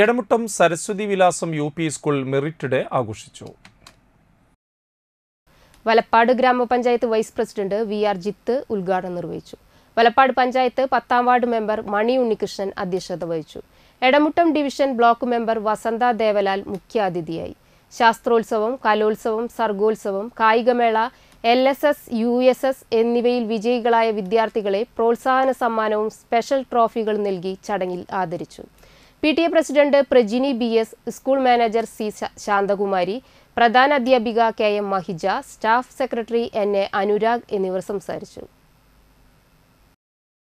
Edamuttam Saraswathi Vilasam U P school merit day ആഘോഷിച്ചു വലപ്പാട് ഗ്രാമപഞ്ചായത്ത് vice president V R Jith ഉദ്ഘാടനം നിർവഹിച്ചു വലപ്പാട് പഞ്ചായത്ത് പത്താം വാർഡ് മെമ്പർ മണി ഉണ്ണികൃഷ്ണൻ അധ്യക്ഷത വഹിച്ചു Edamuttam division block member Vasantha Devalal മുഖ്യാതിഥിയായി ശാസ്ത്രോത്സവം കലോത്സവം സർഗോത്സവം കായികമേള L S S U S S എന്നിവയിൽ വിജയികളായ വിദ്യാർത്ഥികളെ പ്രോത്സാഹന സമ്മാനവും സ്പെഷ്യൽ ട്രോഫികളും നൽകി ചടങ്ങിൽ ആദരിച്ചു P T A president Prajini B S school manager C Shanthakumari പ്രധാന അധ്യാപിക K M Mahija staff secretary N A Anurag എന്നിവർ സംസാരിച്ചു